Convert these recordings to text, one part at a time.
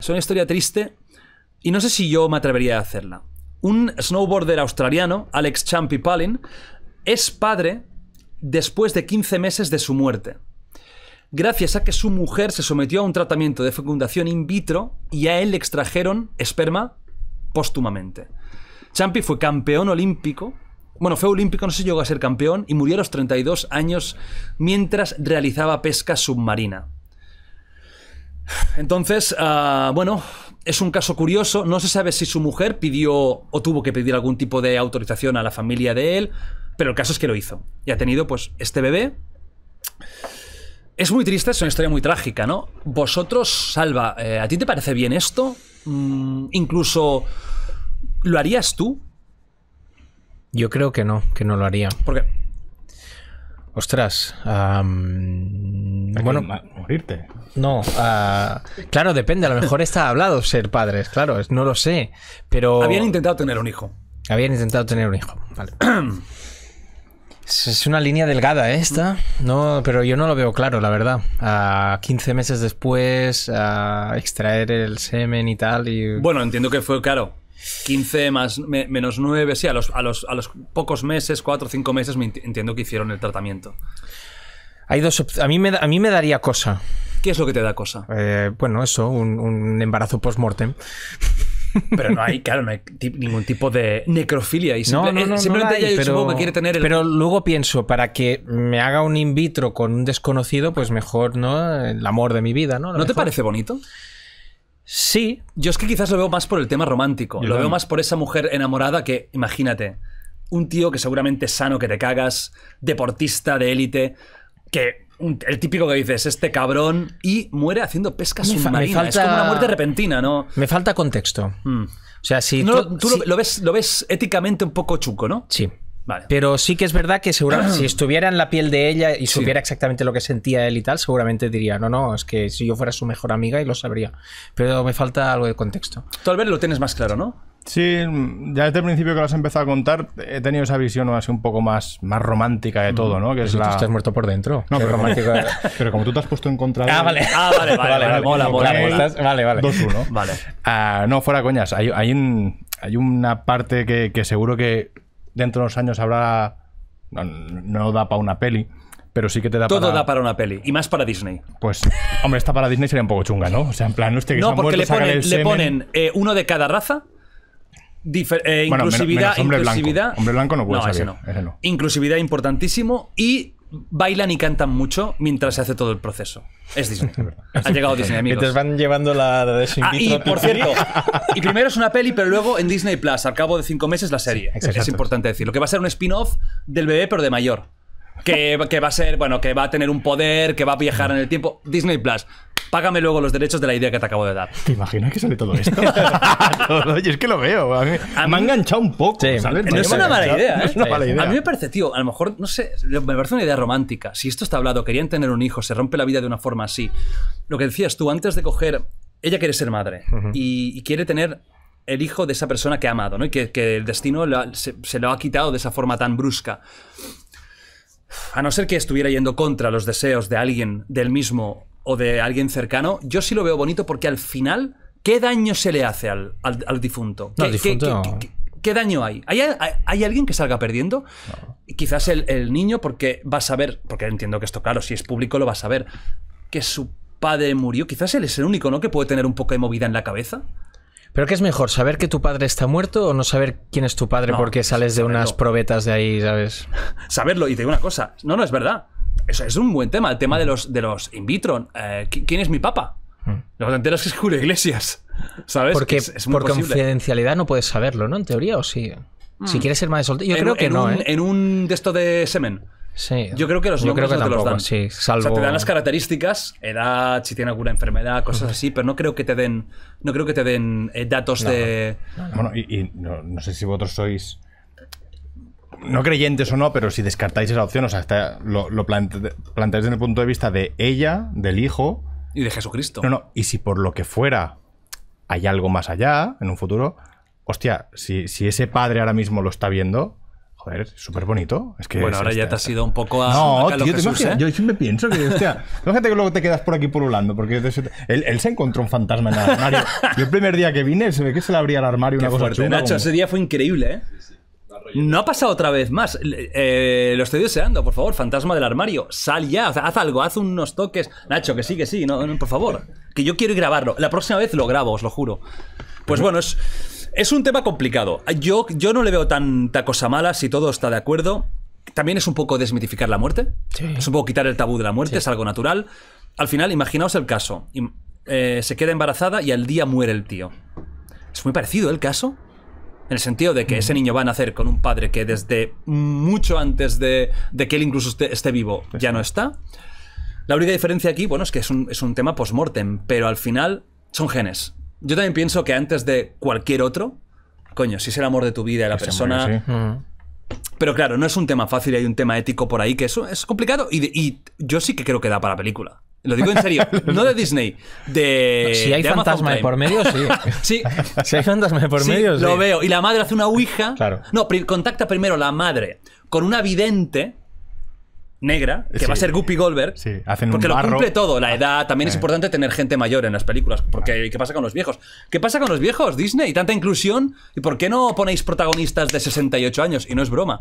Es una historia triste y no sé si yo me atrevería a hacerla. Un snowboarder australiano, Alex Champy Palin, es padre después de 15 meses de su muerte. Gracias a que su mujer se sometió a un tratamiento de fecundación in vitro y a él le extrajeron esperma póstumamente. Champy fue campeón olímpico bueno, fue olímpico, no se llegó a ser campeón y murió a los 32 años mientras realizaba pesca submarina. Entonces, ah, bueno, es un caso curioso. No se sabe si su mujer pidió o tuvo que pedir algún tipo de autorización a la familia de él, pero el caso es que lo hizo. Y ha tenido, pues, este bebé. Es muy triste, es una historia muy trágica, ¿no? Vosotros, Salva, eh, ¿a ti te parece bien esto? Mm, incluso, ¿lo harías tú? Yo creo que no, que no lo haría. ¿Por qué? Ostras, bueno, morirte. No, ah, claro, depende. A lo mejor está hablado ser padres, claro, no lo sé. Pero. Habían intentado tener un hijo. Habían intentado tener un hijo, vale. Es una línea delgada ¿eh? esta, no, pero yo no lo veo claro, la verdad. A 15 meses después, a extraer el semen y tal. Y... Bueno, entiendo que fue claro, 15 más menos 9, sí, a los, los, a los pocos meses, 4 o 5 meses, entiendo que hicieron el tratamiento. Hay dos a mí, me, a mí me daría cosa. ¿Qué es lo que te da cosa? Eh, bueno, eso, un, embarazo post-mortem. Pero no hay, claro, ningún tipo de necrofilia. Y no, eh, no, no, simplemente pero, que quiere tener el... Pero luego pienso, para que me haga un in vitro con un desconocido, pues mejor, ¿no? El amor de mi vida, ¿no? ¿No te parece bonito? Sí. Yo es que quizás lo veo más por el tema romántico. lo veo más por esa mujer enamorada que, imagínate, un tío que seguramente es sano, que te cagas, deportista de élite que el típico que dices, este cabrón, y muere haciendo pesca submarina. Es como una muerte repentina, ¿no? Me falta contexto. Mm. O sea, si tú, Lo, ves, lo ves éticamente un poco chuco, ¿no? Sí. Vale. Pero sí que es verdad que seguramente si estuviera en la piel de ella y supiera exactamente lo que sentía él y tal, seguramente diría, no, no, es que si yo fuera su mejor amiga y lo sabría. Pero me falta algo de contexto. Tal vez lo tienes más claro, ¿no? Sí, ya desde el principio que lo has empezado a contar, he tenido esa visión así un poco más, más romántica de todo, ¿no? Que es tú estás muerto por dentro. No, pero, pero como tú te has puesto en contra de... Ah, vale. Ah, vale, vale, vale, mola, mola, mola. Vale, vale. Vale. Ah, no, fuera coñas. Hay, hay, una parte que, seguro que dentro de unos años habrá... No, da para una peli, pero sí que te da para... Todo da para una peli, y más para Disney. Pues, hombre, esta para Disney sería un poco chunga, ¿no? O sea, en plan, no esté que No, porque le ponen, le ponen eh, uno de cada raza eh, inclusividad, inclusividad. Hombre blanco no puede no. Inclusividad importantísimo y bailan y cantan mucho mientras se hace todo el proceso. Es Disney. ha llegado Disney, amigos. Que te van llevando la de ah, y por cierto, y primero es una peli, pero luego en Disney Plus, al cabo de cinco meses, la serie. es importante decirlo, que va a ser un spin-off del bebé, pero de mayor. Que, que, va a ser, bueno, que va a tener un poder, que va a viajar en el tiempo. Disney Plus págame luego los derechos de la idea que te acabo de dar. ¿Te imaginas que sale todo esto? Oye, es que lo veo. me ha enganchado un poco. No es una mala idea. ¿eh? A mí me parece, tío, a lo mejor, no sé, me parece una idea romántica. Si esto está hablado, querían tener un hijo, se rompe la vida de una forma así. Lo que decías tú, antes de coger. Ella quiere ser madre y, quiere tener el hijo de esa persona que ha amado, ¿no? Y que, el destino se, lo ha quitado de esa forma tan brusca. A no ser que estuviera yendo contra los deseos de alguien del mismo o de alguien cercano, yo sí lo veo bonito porque al final, ¿qué daño se le hace al, difunto? qué, daño hay? ¿Hay, hay? alguien que salga perdiendo? Quizás el, niño, porque va a saber, porque entiendo que esto, claro, si es público lo va a saber, que su padre murió. Quizás él es el único, ¿no? Que puede tener un poco de movida en la cabeza. ¿Pero qué es mejor? ¿Saber que tu padre está muerto o no saber quién es tu padre porque sales de unas probetas de ahí, ¿sabes? Saberlo, y de una cosa. No, no, es verdad eso es un buen tema, el tema de los, de los in vitro. Eh, ¿Quién es mi papa? Hmm. Lo que es que es Julio Iglesias, ¿sabes? Porque es, por confidencialidad no puedes saberlo, ¿no? En teoría, o sí. Hmm. Si quieres ser de soltero. yo creo que no. Un, ¿eh? En un de de semen. Sí. Yo creo que los hombres te los dan. O sea, te dan las características, edad, si tiene alguna enfermedad, cosas así, pero no creo que te den, no creo que te den eh, datos de. Bueno, y no, sé si vosotros sois no creyentes o no, pero si descartáis esa opción, o sea, lo, lo planteáis desde el punto de vista de ella, del hijo. Y de Jesucristo. No, no, y si por lo que fuera hay algo más allá, en un futuro, hostia, si, si ese padre ahora mismo lo está viendo, Joder, súper bonito. Es que bueno, ahora ya este, te ha sido un poco a. No, tío, ¿eh? yo siempre pienso que, hostia, que luego te quedas por aquí pululando, porque él, él, se encontró un fantasma en el armario. Yo el primer día que vine, se ve que se le abría el armario una cosa fuerte, ese día fue increíble, ¿eh? No ha pasado otra vez más. Eh, lo estoy deseando, por favor, fantasma del armario. Sal ya, haz algo, haz unos toques. Nacho, que sí, que sí, por favor. Que yo quiero grabarlo. La próxima vez lo grabo, os lo juro. Pues bueno, es, un tema complicado. Yo, yo no le veo tanta cosa mala si todo está de acuerdo. También es un poco desmitificar la muerte. Es un poco quitar el tabú de la muerte, es algo natural. Al final, imaginaos el caso. Eh, se queda embarazada y al día muere el tío. Es muy parecido ¿eh, el caso. En el sentido de que ese niño va a nacer con un padre que desde mucho antes de, que él incluso esté, vivo ya no está. La única diferencia aquí, bueno, es que es un, tema post-mortem, pero al final son genes. Yo también pienso que antes de cualquier otro, coño, si es el amor de tu vida de la persona... Mm. Pero claro, no es un tema fácil, hay un tema ético por ahí que eso es complicado y, yo sí que creo que da para la película. Lo digo en serio, no de Disney, de. Si hay fantasma de por medio, sí. Si hay fantasma de por sí, Lo veo. Y la madre hace una ouija. Claro. No, contacta primero la madre con una vidente negra, que va a ser Guppy Goldberg. Sí, hacen Porque lo cumple todo. La edad, también es importante tener gente mayor en las películas. Porque, ¿qué pasa con los viejos? ¿Qué pasa con los viejos, Disney? Tanta inclusión. ¿Y por qué no ponéis protagonistas de 68 años? Y no es broma.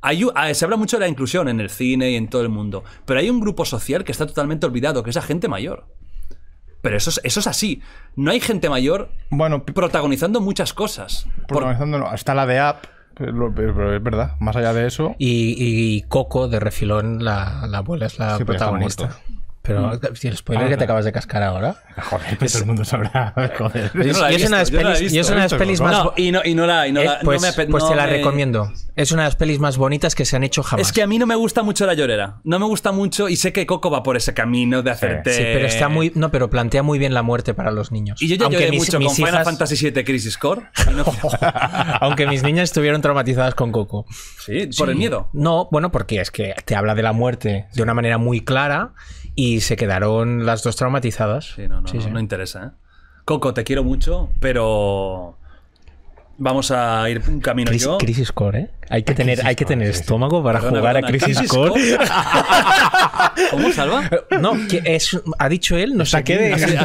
Ah, se habla mucho de la inclusión en el cine y en todo el mundo, pero hay un grupo social que está totalmente olvidado, que es la gente mayor. Pero eso es, eso es así. No hay gente mayor bueno, protagonizando muchas cosas. Protagonizando, hasta la de App. Pero es verdad, más allá de eso. Y, Coco de Refilón, la, abuela es la protagonista. Pero si mm. el spoiler que te acabas de cascar ahora. Joder, todo el mundo sabrá. y, es una de las pelis, más. No, y, no, la. Y no eh, pues, pues te la recomiendo. Es una de las pelis más bonitas que se han hecho jamás. Es que a mí no me gusta mucho la llorera. No me gusta mucho y sé que Coco va por ese camino de hacerte. Sí, pero está muy. No, pero plantea muy bien la muerte para los niños. Y yo ya mucho con Final Fantasy VII Crisis Core. Aunque mis niñas estuvieron traumatizadas con Coco. Sí, por el miedo. No, bueno, porque es que te habla de la muerte de una manera muy clara y se quedaron las dos traumatizadas. Sí, no, interesa. ¿eh? Coco, te quiero mucho, pero vamos a ir un camino yo. Crisis Core, ¿eh? Hay que ah, tener, hay que tener estómago para jugar a Crisis, Core. ¿Cómo salva? Eh, no, ha dicho él, no sé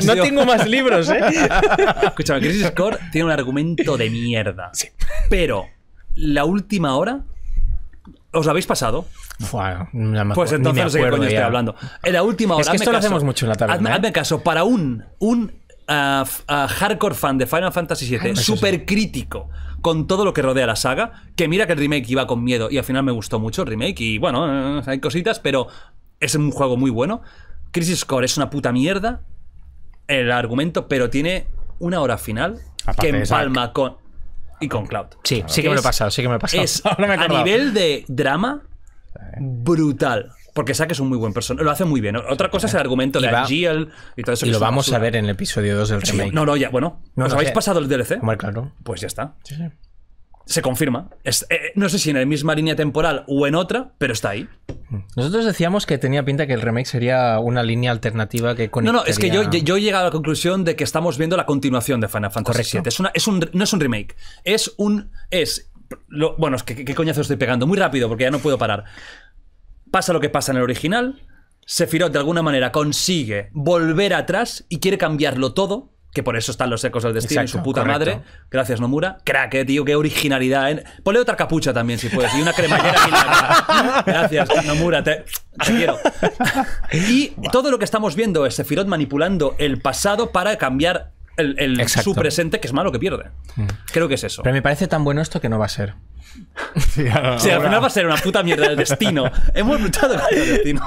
No tengo más libros, ¿eh? Escúchame, Crisis Core tiene un argumento de mierda. Pero la última hora ¿Os lo habéis pasado? pues entonces no sé qué coño estoy hablando. En la última hora. esto lo hacemos mucho en la tarde. Hazme, ¿eh? caso, para un, un ah, ah, hardcore fan de Final Fantasy VII, súper crítico con todo lo que rodea la saga, que mira que el remake iba con miedo y al final me gustó mucho el remake y bueno, eh, hay cositas, pero es un juego muy bueno. Crisis Core es una puta mierda el argumento, pero tiene una hora final que empalma con y con Cloud. Sí, sí que me lo he pasado, sí que me lo he pasado. a nivel de drama brutal. Porque que es un muy buen personaje. Lo hace muy bien. Otra cosa es el argumento de Giel y todo eso. Y lo vamos a ver en el episodio 2 del remake. no, no, ya, bueno. No, ¿Os habéis pasado el DLC? claro. Pues ya está. Sí, sí se confirma. Eh, eh, no sé si en la misma línea temporal o en otra, pero está ahí. Nosotros decíamos que tenía pinta que el remake sería una línea alternativa que conectaría... No, no, es que yo, yo he llegado a la conclusión de que estamos viendo la continuación de Final Fantasy VII. Es no es un remake, es un... Es, bueno, es que qué coñazo estoy pegando. Muy rápido, porque ya no puedo parar. Pasa lo que pasa en el original. Sephiroth de alguna manera consigue volver atrás y quiere cambiarlo todo que por eso están los ecos del destino y su puta madre. Gracias, Nomura. Crack, eh, tío, qué originalidad. ¿eh? Ponle otra capucha también, si puedes, y una cremallera Gracias, Nomura, te, quiero. y todo lo que estamos viendo es Sefirot manipulando el pasado para cambiar el, su presente, que es malo que pierde. Mm. Creo que es eso. Pero me parece tan bueno esto que no va a ser. Sí, sí al final va a ser una puta mierda del destino. Hemos luchado contra el destino.